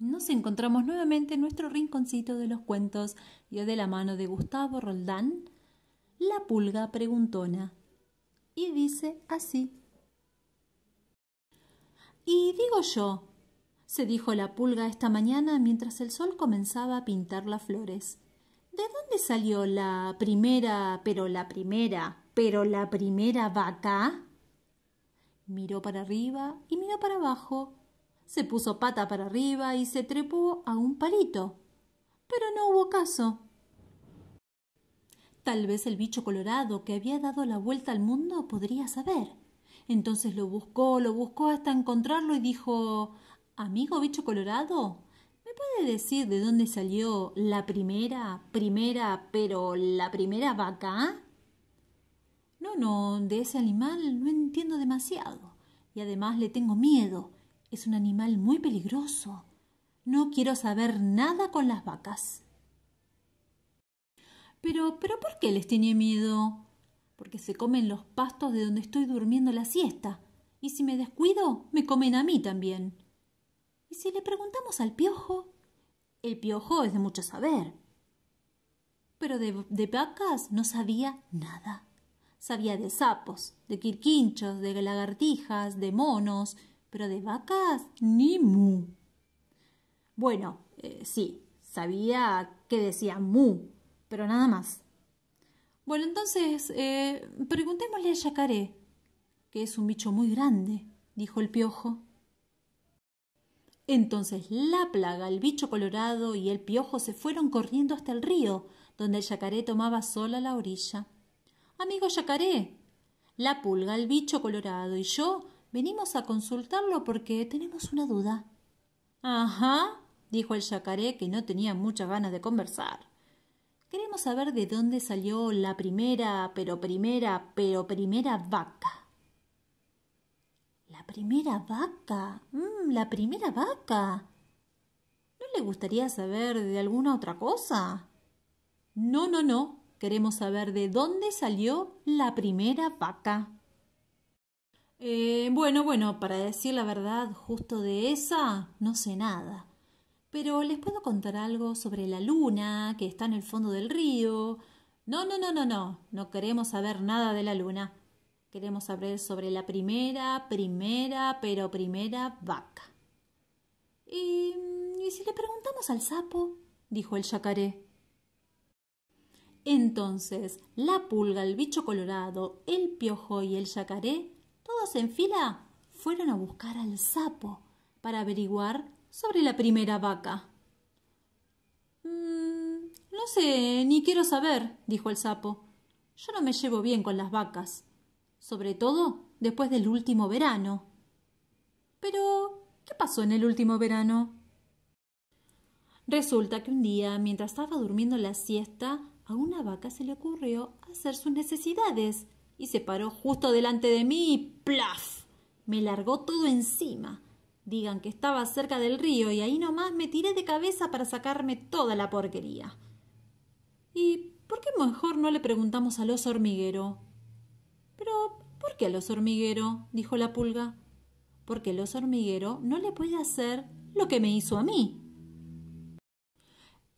nos encontramos nuevamente en nuestro rinconcito de los cuentos dio de la mano de Gustavo Roldán, La Pulga Preguntona. Y dice así. Y digo yo, se dijo la pulga esta mañana mientras el sol comenzaba a pintar las flores. ¿De dónde salió la primera, pero la primera, pero la primera vaca? Miró para arriba y miró para abajo se puso pata para arriba y se trepó a un palito. Pero no hubo caso. Tal vez el bicho colorado que había dado la vuelta al mundo podría saber. Entonces lo buscó, lo buscó hasta encontrarlo y dijo Amigo bicho colorado, ¿me puede decir de dónde salió la primera, primera, pero la primera vaca? No, no, de ese animal no entiendo demasiado. Y además le tengo miedo. Es un animal muy peligroso. No quiero saber nada con las vacas. Pero, pero, ¿por qué les tiene miedo? Porque se comen los pastos de donde estoy durmiendo la siesta. Y si me descuido, me comen a mí también. ¿Y si le preguntamos al piojo? El piojo es de mucho saber. Pero de, de vacas no sabía nada. Sabía de sapos, de quirquinchos, de lagartijas, de monos, pero de vacas ni mu. Bueno, eh, sí, sabía que decía mu, pero nada más. Bueno, entonces, eh, preguntémosle al yacaré, que es un bicho muy grande, dijo el piojo. Entonces la plaga, el bicho colorado y el piojo se fueron corriendo hasta el río, donde el yacaré tomaba sol a la orilla. Amigo yacaré, la pulga, el bicho colorado y yo Venimos a consultarlo porque tenemos una duda. Ajá, dijo el yacaré, que no tenía muchas ganas de conversar. Queremos saber de dónde salió la primera, pero primera, pero primera vaca. La primera vaca. Mm, la primera vaca. ¿No le gustaría saber de alguna otra cosa? No, no, no. Queremos saber de dónde salió la primera vaca. Eh, bueno, bueno, para decir la verdad, justo de esa no sé nada. Pero les puedo contar algo sobre la luna que está en el fondo del río. No, no, no, no, no, no queremos saber nada de la luna. Queremos saber sobre la primera, primera, pero primera vaca. ¿Y, mm, si le preguntamos al sapo? dijo el yacaré. Entonces, la pulga, el bicho colorado, el piojo y el yacaré en fila fueron a buscar al sapo para averiguar sobre la primera vaca. Mm, no sé, ni quiero saber, dijo el sapo. Yo no me llevo bien con las vacas, sobre todo después del último verano. Pero, ¿qué pasó en el último verano? Resulta que un día, mientras estaba durmiendo la siesta, a una vaca se le ocurrió hacer sus necesidades y se paró justo delante de mí y ¡plaf! Me largó todo encima. Digan que estaba cerca del río y ahí nomás me tiré de cabeza para sacarme toda la porquería. ¿Y por qué mejor no le preguntamos al oso hormiguero? Pero, ¿por qué al oso hormiguero? dijo la pulga. Porque el oso hormiguero no le puede hacer lo que me hizo a mí.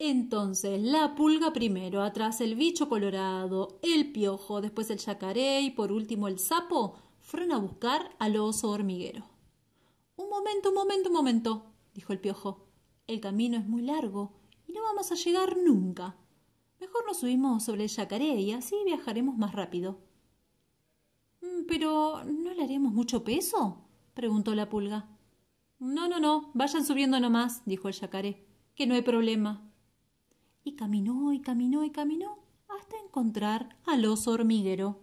Entonces, la pulga primero, atrás el bicho colorado, el piojo, después el yacaré y por último el sapo, fueron a buscar al oso hormiguero. Un momento, un momento, un momento, dijo el piojo. El camino es muy largo y no vamos a llegar nunca. Mejor nos subimos sobre el yacaré y así viajaremos más rápido. Mm, pero, ¿no le haremos mucho peso? preguntó la pulga. No, no, no, vayan subiendo nomás, dijo el yacaré, que no hay problema y caminó y caminó y caminó hasta encontrar al oso hormiguero.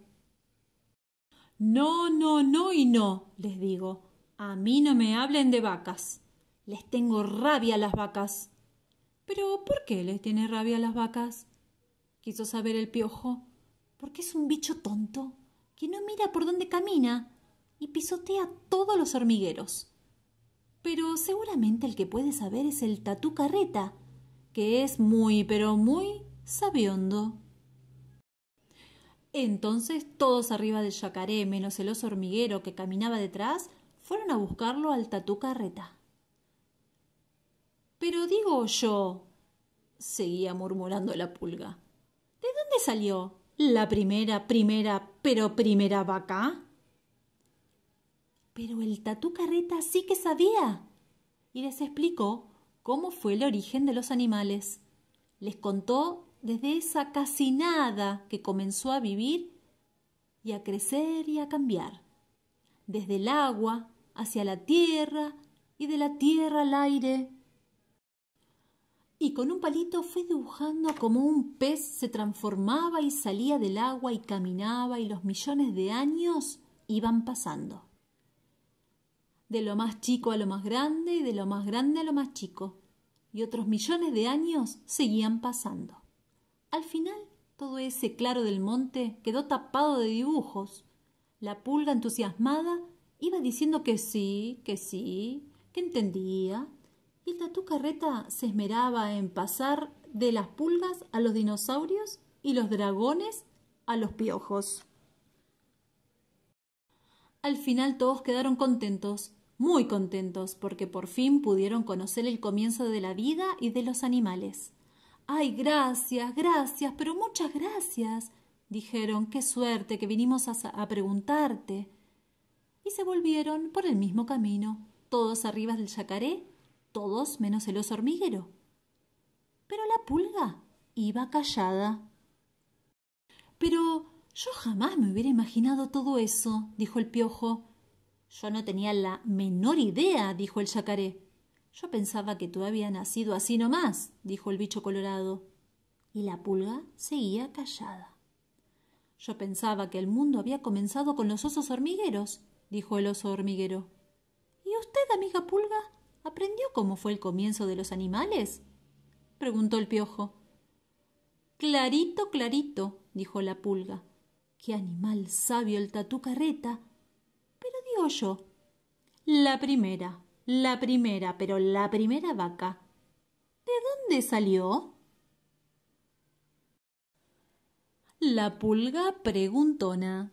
No, no, no y no, les digo. A mí no me hablen de vacas. Les tengo rabia a las vacas. Pero ¿por qué les tiene rabia a las vacas? Quiso saber el piojo. Porque es un bicho tonto, que no mira por dónde camina y pisotea todos los hormigueros. Pero seguramente el que puede saber es el tatú carreta, que es muy, pero muy sabiondo. Entonces todos arriba del yacaré, menos el oso hormiguero que caminaba detrás, fueron a buscarlo al tatú carreta. Pero digo yo, seguía murmurando la pulga, ¿de dónde salió la primera, primera, pero primera vaca? Pero el tatú carreta sí que sabía y les explicó cómo fue el origen de los animales. Les contó desde esa casi nada que comenzó a vivir y a crecer y a cambiar, desde el agua hacia la tierra y de la tierra al aire. Y con un palito fue dibujando cómo un pez se transformaba y salía del agua y caminaba y los millones de años iban pasando de lo más chico a lo más grande y de lo más grande a lo más chico. Y otros millones de años seguían pasando. Al final, todo ese claro del monte quedó tapado de dibujos. La pulga entusiasmada iba diciendo que sí, que sí, que entendía, y el tatú carreta se esmeraba en pasar de las pulgas a los dinosaurios y los dragones a los piojos. Al final todos quedaron contentos muy contentos porque por fin pudieron conocer el comienzo de la vida y de los animales. Ay, gracias, gracias, pero muchas gracias. dijeron, qué suerte que vinimos a, preguntarte. Y se volvieron por el mismo camino, todos arriba del yacaré, todos menos el oso hormiguero. Pero la pulga iba callada. Pero yo jamás me hubiera imaginado todo eso, dijo el piojo. Yo no tenía la menor idea, dijo el yacaré. Yo pensaba que tú había nacido así nomás, dijo el bicho colorado. Y la pulga seguía callada. Yo pensaba que el mundo había comenzado con los osos hormigueros, dijo el oso hormiguero. ¿Y usted, amiga pulga, aprendió cómo fue el comienzo de los animales? preguntó el piojo. Clarito, clarito, dijo la pulga. Qué animal sabio el tatú carreta la primera, la primera, pero la primera vaca. ¿De dónde salió? La pulga preguntona.